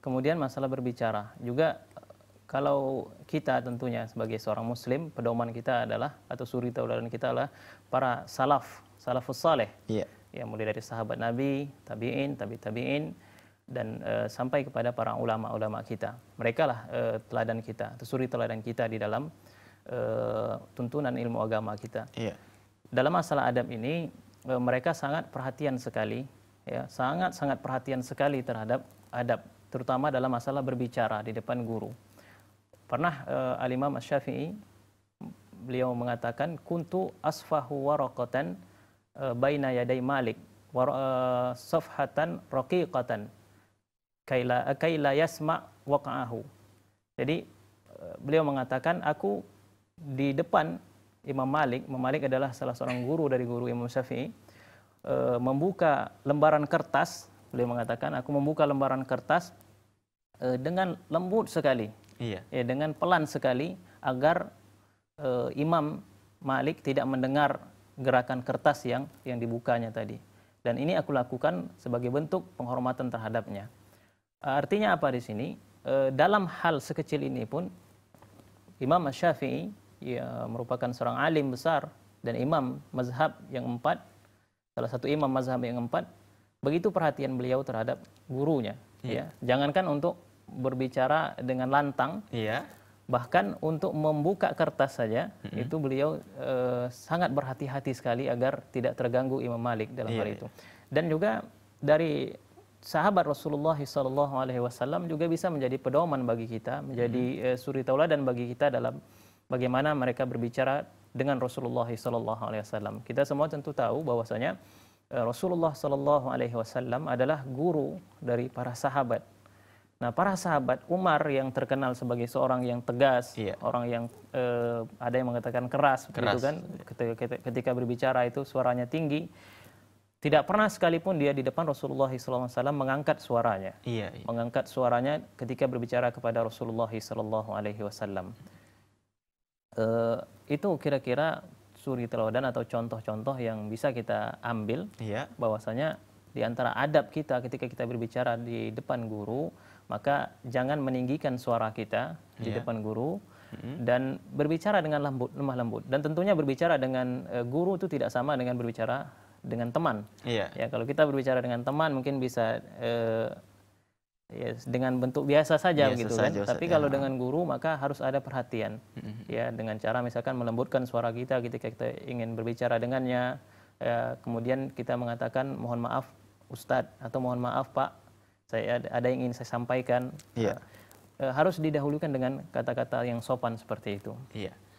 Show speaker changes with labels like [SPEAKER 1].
[SPEAKER 1] Kemudian masalah berbicara juga kalau kita tentunya sebagai seorang muslim pedoman kita adalah atau suri tauladan kita adalah para salaf salafus saleh yeah. ya mulai dari sahabat nabi tabiin tabi tabiin dan e, sampai kepada para ulama-ulama kita mereka lah e, teladan kita atau suri teladan kita di dalam e, tuntunan ilmu agama kita yeah. dalam masalah adab ini e, mereka sangat perhatian sekali ya sangat sangat perhatian sekali terhadap adab terutama dalam masalah berbicara di depan guru. Pernah uh, eh, Al-Imam syafii beliau mengatakan kuntu asfahu waraqatan uh, baina yaday Malik war, uh, eh, safhatan raqiqatan kaila kaila yasma waqa'ahu. Jadi uh, beliau mengatakan aku di depan Imam Malik, Imam Malik adalah salah seorang guru dari guru Imam Syafi'i, uh, membuka lembaran kertas Beliau mengatakan, aku membuka lembaran kertas e, dengan lembut sekali, iya. ya, dengan pelan sekali, agar e, Imam Malik tidak mendengar gerakan kertas yang yang dibukanya tadi. Dan ini aku lakukan sebagai bentuk penghormatan terhadapnya. Artinya apa di sini? E, dalam hal sekecil ini pun Imam Syafi'i ya, merupakan seorang alim besar dan imam mazhab yang empat, salah satu imam mazhab yang empat, begitu perhatian beliau terhadap gurunya yeah. ya jangankan untuk berbicara dengan lantang yeah. bahkan untuk membuka kertas saja mm -hmm. itu beliau e, sangat berhati-hati sekali agar tidak terganggu Imam Malik dalam yeah, hal iya, itu iya. dan juga dari sahabat Rasulullah SAW juga bisa menjadi pedoman bagi kita, menjadi hmm. suri tauladan bagi kita dalam bagaimana mereka berbicara dengan Rasulullah SAW. Kita semua tentu tahu bahwasanya Eh, Rasulullah Shallallahu Alaihi Wasallam adalah guru dari para sahabat. Nah, para sahabat Umar yang terkenal sebagai seorang yang tegas, iya. orang yang eh, ada yang mengatakan keras, keras. gitu kan, ketika, ketika berbicara itu suaranya tinggi. Tidak pernah sekalipun dia di depan Rasulullah SAW mengangkat suaranya, iya, iya. mengangkat suaranya ketika berbicara kepada Rasulullah SAW. Eh, itu kira-kira suri gitu teladan atau contoh-contoh yang bisa kita ambil iya. bahwasanya di antara adab kita ketika kita berbicara di depan guru maka jangan meninggikan suara kita di iya. depan guru dan berbicara dengan lembut lemah lembut dan tentunya berbicara dengan eh, guru itu tidak sama dengan berbicara dengan teman iya. ya kalau kita berbicara dengan teman mungkin bisa eh, Yes, ya, dengan bentuk biasa saja biasa gitu saja, kan. Ustaz, Tapi ya. kalau dengan guru maka harus ada perhatian. Mm-hmm. Ya, dengan cara misalkan melembutkan suara kita ketika kita ingin berbicara dengannya. Ya, kemudian kita mengatakan mohon maaf Ustadz atau mohon maaf Pak, saya ada yang ingin saya sampaikan. Yeah. Nah, e, harus didahulukan dengan kata-kata yang sopan seperti itu. Iya. Yeah.